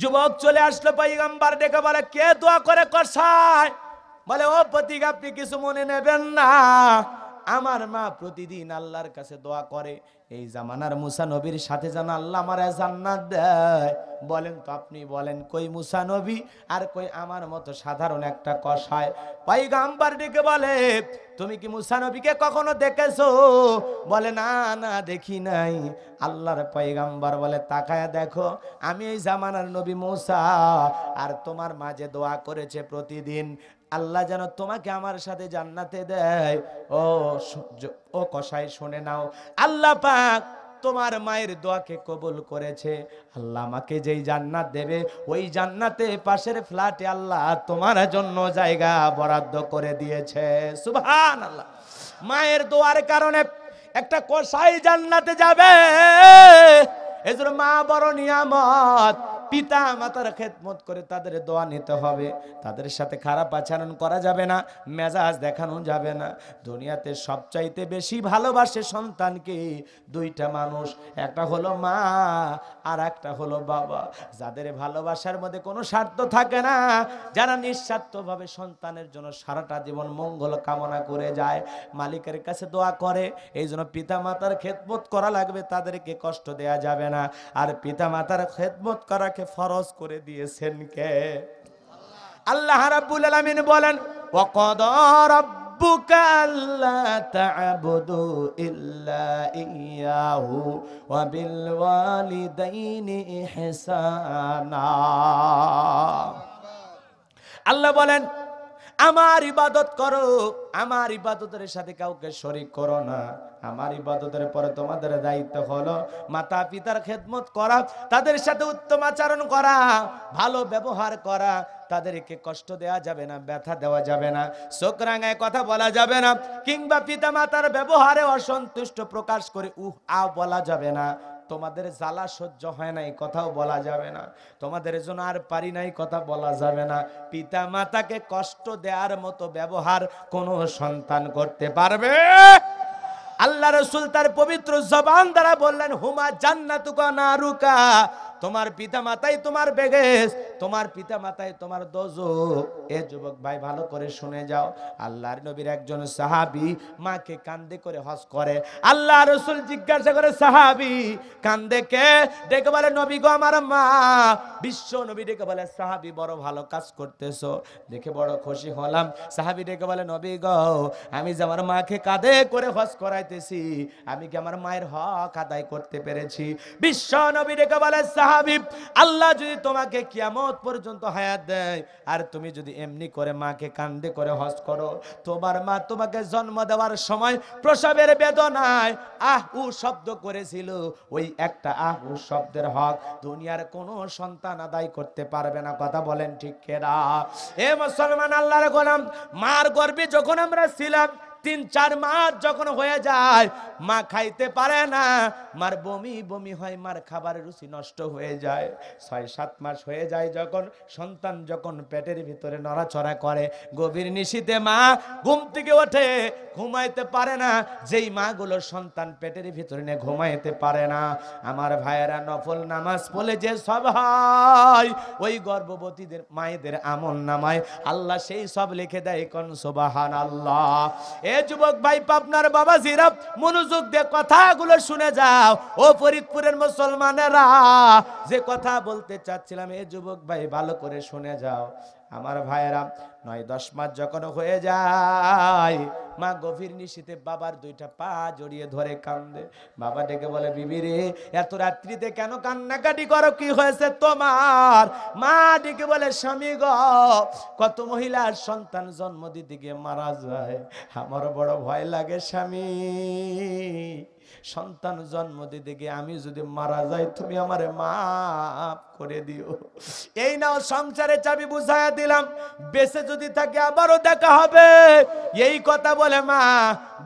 যুবক চলে আসলো পাইগাম্বার দেখে বলে কে দোয়া করে কষায় বলে ও প্রতীক আপনি কিছু মনে নেবেন না আমার মা প্রতিদিন আল্লাহর কাছে দোয়া করে এই জামানার মুসা নবীর সাথে যেন আল্লাহ আমার জান্নাত দেয় বলেন তো আপনি বলেন কই মুসা নবী আর কই আমার মতো সাধারণ একটা কষায় পাই গাম্বার ডেকে বলে তুমি কি মুসা নবীকে কখনো দেখেছো বলে না না দেখি নাই আল্লাহর পয়গাম্বার বলে তাকায় দেখো আমি এই জামানার নবী মুসা আর তোমার মাঝে দোয়া করেছে প্রতিদিন আল্লাহ যেন তোমাকে আমার সাথে জান্নাতে দেয় ও ও কষায় শুনে নাও আল্লাহ পাক তোমার মায়ের দোয়াকে কবুল করেছে আল্লাহ আমাকে যেই জান্নাত দেবে ওই জান্নাতে পাশের ফ্ল্যাটে আল্লাহ তোমার জন্য জায়গা বরাদ্দ করে দিয়েছে সুবহান আল্লাহ মায়ের দোয়ার কারণে একটা কষাই জান্নাতে যাবে এজন্য মা বড় নিয়ামত পিতা মাতার খেদমত করে তাদের দোয়া নিতে হবে তাদের সাথে খারাপ আচরণ করা যাবে না মেজাজ দেখানো যাবে না দুনিয়াতে সবচাইতে বেশি ভালোবাসে সন্তানকে দুইটা মানুষ একটা হলো মা আর একটা হলো বাবা যাদের ভালোবাসার মধ্যে কোনো স্বার্থ থাকে না যারা নিঃস্বার্থভাবে সন্তানের জন্য সারাটা জীবন মঙ্গল কামনা করে যায় মালিকের কাছে দোয়া করে এই জন্য পিতা মাতার খেদমত করা লাগবে তাদেরকে কষ্ট দেয়া যাবে না আর পিতা মাতার খেদমত করা তাকে ফরজ করে দিয়েছেন কে আল্লাহ রাব্বুল আলামিন বলেন ওয়াকাদ রাব্বুকা আল্লা তা'বুদু ইল্লা ইয়াহু ওয়া বিল ওয়ালিদাইনি ইহসানা আল্লাহ বলেন আমার ইবাদত করো আমার ইবাদতের সাথে কাউকে শরিক করো না আমার ইবাদতের পরে তোমাদের দায়িত্ব হলো মাতা পিতার খেদমত করা তাদের সাথে উত্তম আচরণ করা ভালো ব্যবহার করা তাদেরকে কষ্ট দেওয়া যাবে না ব্যথা দেওয়া যাবে না চোখ রাঙায় কথা বলা যাবে না কিংবা পিতা মাতার ব্যবহারে অসন্তুষ্ট প্রকাশ করে উহ আ বলা যাবে না তোমাদের জ্বালা সহ্য হয় নাই কথাও বলা যাবে না তোমাদের জন্য আর পারি নাই কথা বলা যাবে না পিতা মাতাকে কষ্ট দেওয়ার মতো ব্যবহার কোনো সন্তান করতে পারবে আল্লাহ রসুল তার পবিত্র জবান দ্বারা বললেন হুমা জান্নাতুকা নারুকা তোমার পিতা মাতাই তোমার বেগেস তোমার পিতা মাতাই তোমার দোজো এ যুবক ভাই ভালো করে শুনে যাও আল্লাহর নবীর একজন সাহাবি মাকে কান্দে করে হস করে আল্লাহ রসুল জিজ্ঞাসা করে সাহাবি কান্দে কে ডেকে বলে নবী গো আমার মা বিশ্ব নবী ডেকে বলে সাহাবি বড় ভালো কাজ করতেছ দেখে বড় খুশি হলাম সাহাবি ডেকে বলে নবী গো আমি যে আমার মাকে কাঁদে করে হস করাইতেছি আমি কি আমার মায়ের হক আদায় করতে পেরেছি বিশ্ব নবী ডেকে বলে সাহাবি হাবিব আল্লাহ যদি তোমাকে কিয়ামত পর্যন্ত হায়াত দেয় আর তুমি যদি এমনি করে মাকে কান্দে করে হজ করো তোমার মা তোমাকে জন্ম দেওয়ার সময় প্রসবের বেদনায় আহ উ শব্দ করেছিল ওই একটা আহ উ শব্দের হক দুনিয়ার কোনো সন্তান আদায় করতে পারবে না কথা বলেন ঠিক কেরা এ মুসলমান আল্লাহর গোলাম মার গর্বে যখন আমরা ছিলাম তিন চার মাস যখন হয়ে যায় মা খাইতে পারে না মার বমি বমি হয় মার খাবারের রুচি নষ্ট হয়ে যায় ছয় সাত মাস হয়ে যায় যখন সন্তান যখন পেটের ভিতরে নড়াচড়া করে গভীর নিশিতে মা ঘুম থেকে ওঠে ঘুমাইতে পারে না যেই মাগুলো সন্তান পেটের ভিতরে নিয়ে ঘুমাইতে পারে না আমার ভাইয়েরা নফল নামাজ বলে যে সব হয় ওই গর্ভবতীদের মায়েদের আমল নামায় আল্লাহ সেই সব লিখে দেয় কন সোবাহান আল্লাহ এ যুবক ভাই পাপনার বাবা জিরাফ মনোযোগ দিয়ে কথাগুলো শুনে যাও ও ফরিদপুরের মুসলমানেরা যে কথা বলতে চাচ্ছিলাম এ যুবক ভাই ভালো করে শুনে যাও আমার ভাইয়েরা নয় দশ মাস যখন হয়ে যায় মা গভীর নিশীতে বাবার দুইটা পা জড়িয়ে ধরে কান্দে বাবা ডেকে বলে বিবি রে এত রাত্রিতে কেন কান্নাকাটি করো কি হয়েছে তোমার মা ডেকে বলে স্বামী গ কত মহিলার সন্তান জন্ম দিতে গিয়ে মারা যায় আমার বড় ভয় লাগে স্বামী সন্তান জন্ম দিতে গিয়ে আমি যদি মারা যাই তুমি আমার মাফ করে দিও এই নাও সংসারে চাবি বুঝাইয়া দিলাম বেঁচে যদি যদি থাকে আবারও দেখা হবে এই কথা বলে মা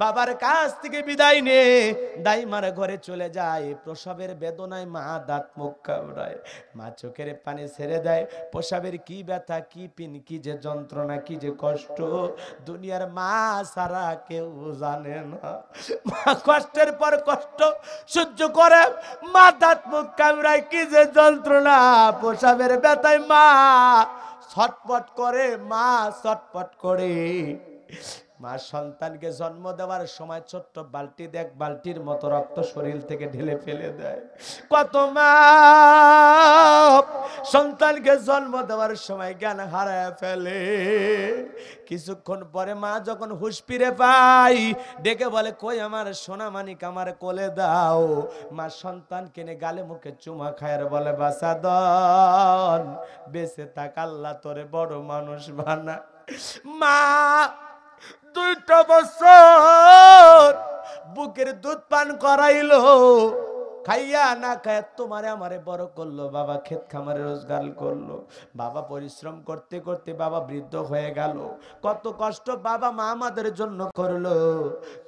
বাবার কাছ থেকে বিদায় নে দাইমার ঘরে চলে যায় প্রসাবের বেদনায় মা দাঁত মুখ কামড়ায় মা চোখের পানি ছেড়ে দেয় প্রসাবের কি ব্যথা কি পিন কি যে যন্ত্রণা কি যে কষ্ট দুনিয়ার মা সারা কেউ জানে না মা কষ্টের পর কষ্ট সহ্য করে মা দাঁত মুখ কামড়ায় কি যে যন্ত্রণা প্রসাবের ব্যথায় মা ছটপট করে মা ছটপট করে মা সন্তানকে জন্ম দেওয়ার সময় ছোট্ট বালতি দেখ বালতির মতো রক্ত শরীর থেকে ঢেলে ফেলে দেয় কত মা সন্তানকে জন্ম দেওয়ার সময় জ্ঞান হারায় ফেলে কিছুক্ষণ পরে মা যখন হুশ ফিরে পাই ডেকে বলে কই আমার সোনা মানিক আমার কোলে দাও মা সন্তান কিনে গালে মুখে চুমা খায়ার বলে বাসা দন বেঁচে থাক আল্লাহ তোরে বড় মানুষ বানা মা দুইটা বছর বুকের দুধ পান করাইলো খাইয়া না খায় তোমারে আমারে বড় করলো বাবা ক্ষেত খামারে রোজগার করলো বাবা পরিশ্রম করতে করতে বাবা বৃদ্ধ হয়ে গেল কত কষ্ট বাবা মা আমাদের জন্য করলো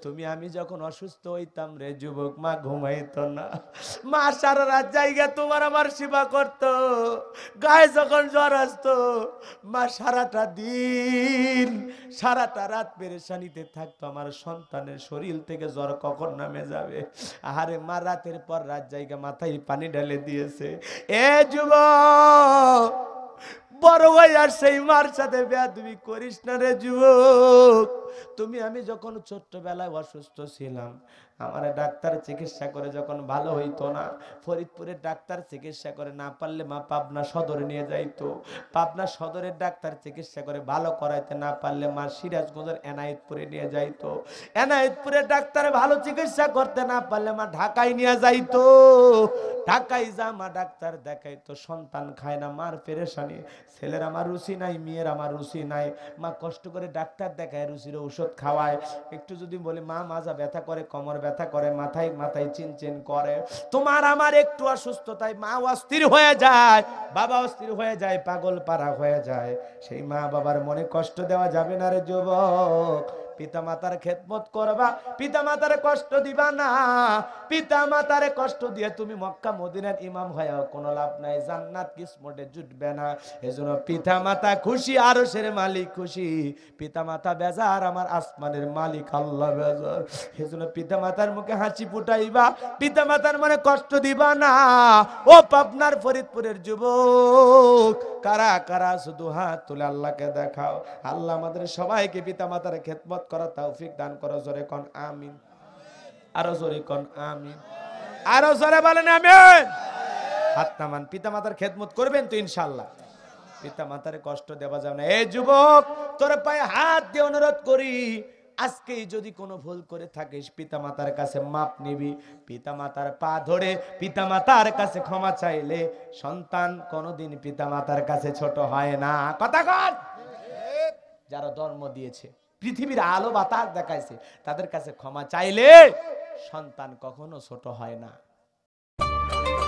তুমি আমি যখন অসুস্থ হইতাম রে যুবক মা ঘুমাইতো না মা সারা রাত জায়গা তোমার আমার সেবা করত গায়ে যখন জ্বর আসতো মা সারাটা দিন সারাটা রাত পেরেশানিতে থাকতো আমার সন্তানের শরীর থেকে জ্বর কখন নামে যাবে আহারে মা রাতের পর রাত জায়গা মাথায় পানি ঢেলে দিয়েছে এ যুব বড় ভাই আর সেই মার সাথে বেদবি করিস না রে যুবক তুমি আমি যখন ছোট্টবেলায় অসুস্থ ছিলাম আমার ডাক্তার চিকিৎসা করে যখন ভালো হইতো না ফরিদপুরের ডাক্তার চিকিৎসা করে না পারলে মা পাবনা সদরে নিয়ে যাইতো পাবনা সদরের ডাক্তার চিকিৎসা করে ভালো করাইতে না পারলে মা সিরাজগঞ্জের এনায়েতপুরে নিয়ে যাইতো এনায়েতপুরের ডাক্তারে ভালো চিকিৎসা করতে না পারলে মা ঢাকায় নিয়ে যাইতো ঢাকায় যা মা ডাক্তার দেখাইতো সন্তান খায় না মার পেরেশানি ছেলের আমার রুচি নাই মেয়ের আমার রুচি নাই মা কষ্ট করে ডাক্তার দেখায় রুচির ঔষধ খাওয়ায় একটু যদি বলে মা মাজা ব্যথা করে কমর ব্যথা ব্যথা করে মাথায় মাথায় চিনচিন করে তোমার আমার একটু অসুস্থতায় মা অস্থির হয়ে যায় বাবা অস্থির হয়ে যায় পাগল পাড়া হয়ে যায় সেই মা বাবার মনে কষ্ট দেওয়া যাবে না রে যুবক পিতা মাতার খেদমত করবা মাতার কষ্ট দিবা না পিতা মাতার কষ্ট দিয়ে তুমি মক্কা মদিনার ইমাম হয়েও কোনো লাভ নাই জান্নাত কিসমটে জুটবে না এজন্য মাতা খুশি আরশের মালিক খুশি মাতা বেজার আমার আসমানের মালিক আল্লাহ বেজার এজন্য মাতার মুখে হাসি ফুটাইবা পিতা মাতার মনে কষ্ট দিবা না ও পাবনার ফরিদপুরের যুবক কারা কারা শুধু হাত তুলে আল্লাহকে দেখাও আল্লাহ আমাদের সবাইকে পিতা মাতার খেদমত খেদমত করা তৌফিক দান করো জোরে কন আমিন আরো জোরে কন আমিন আরো জোরে বলেন আমিন হাত নামান পিতা মাতার খেদমত করবেন তো ইনশাল্লাহ পিতা মাতার কষ্ট দেওয়া যাবে না এই যুবক তোর পায়ে হাত দিয়ে অনুরোধ করি আজকে যদি কোনো ভুল করে থাকিস পিতা মাতার কাছে মাপ নিবি পিতা মাতার পা ধরে পিতা মাতার কাছে ক্ষমা চাইলে সন্তান কোনোদিন পিতা মাতার কাছে ছোট হয় না কথা কর যারা ধর্ম দিয়েছে পৃথিবীর আলো বাতাস দেখাইছে তাদের কাছে ক্ষমা চাইলে সন্তান কখনো ছোট হয় না